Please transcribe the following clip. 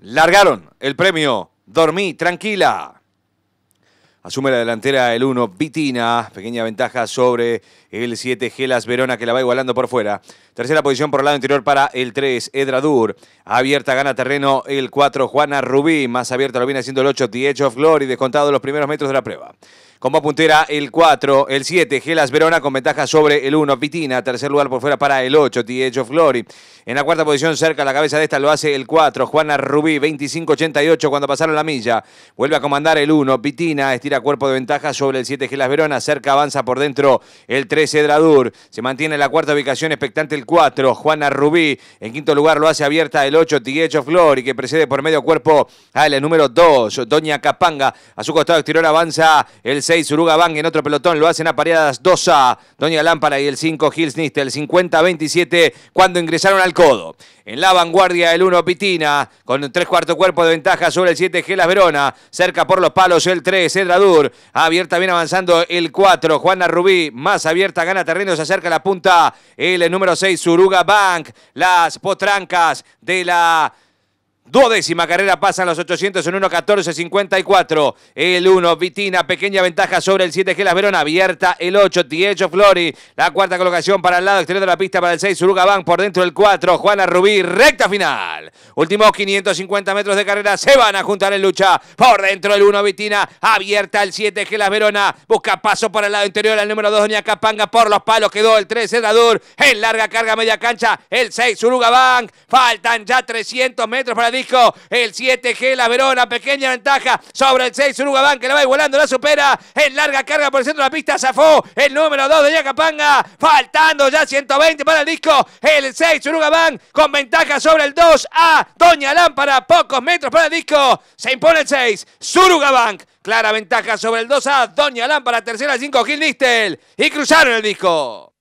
Largaron el premio. Dormí tranquila. Asume la delantera el 1, Vitina. Pequeña ventaja sobre el 7, Gelas Verona, que la va igualando por fuera. Tercera posición por el lado interior para el 3, Edradur. Abierta, gana terreno el 4, Juana Rubí. Más abierta lo viene haciendo el 8, The Edge of Glory. Descontado los primeros metros de la prueba. Como puntera el 4, el 7, Gelas Verona con ventaja sobre el 1, Pitina. Tercer lugar por fuera para el 8, The Flori. of Glory. En la cuarta posición, cerca a la cabeza de esta, lo hace el 4, Juana Rubí, 25-88 cuando pasaron la milla. Vuelve a comandar el 1, Pitina. Estira cuerpo de ventaja sobre el 7, Gelas Verona. Cerca avanza por dentro el 13, Dradur. Se mantiene en la cuarta ubicación, expectante el 4, Juana Rubí. En quinto lugar lo hace abierta el 8, The Flori, of Glory, que precede por medio cuerpo a al número 2, Doña Capanga. A su costado exterior avanza el 6. Suruga Bank en otro pelotón, lo hacen a pareadas 2 a Doña Lámpara y el 5, Hills Nistel, 50-27 cuando ingresaron al codo. En la vanguardia el 1, Pitina, con 3 cuarto cuerpo de ventaja sobre el 7, Gelas Verona, cerca por los palos el 3, Edradur, abierta bien avanzando el 4, Juana Rubí, más abierta, gana terreno, se acerca la punta el número 6, Suruga Bank, las potrancas de la Duodécima carrera pasan los 800 en 54 El 1, Vitina, pequeña ventaja sobre el 7, Gelas Verona. Abierta el 8, Diecho Flori. La cuarta colocación para el lado exterior de la pista para el 6, Suruga Bank por dentro El 4, Juana Rubí. Recta final. Últimos 550 metros de carrera se van a juntar en lucha. Por dentro el 1, Vitina. Abierta el 7, Gelas Verona. Busca paso para el lado interior al número 2, Doña Capanga. Por los palos quedó el 3, Edadur. En larga carga media cancha el 6, Suruga Bank. Faltan ya 300 metros para el disco, el 7G, la Verona, pequeña ventaja sobre el 6, Bank, que la va igualando, la supera, en larga carga por el centro de la pista, zafó el número 2 de Yacapanga, faltando ya 120 para el disco, el 6, Bank, con ventaja sobre el 2 a Doña Lámpara, pocos metros para el disco, se impone el 6, Surugabank. Clara ventaja sobre el 2A, Doña Lámpara, tercera 5, Gil Nistel. Y cruzaron el disco.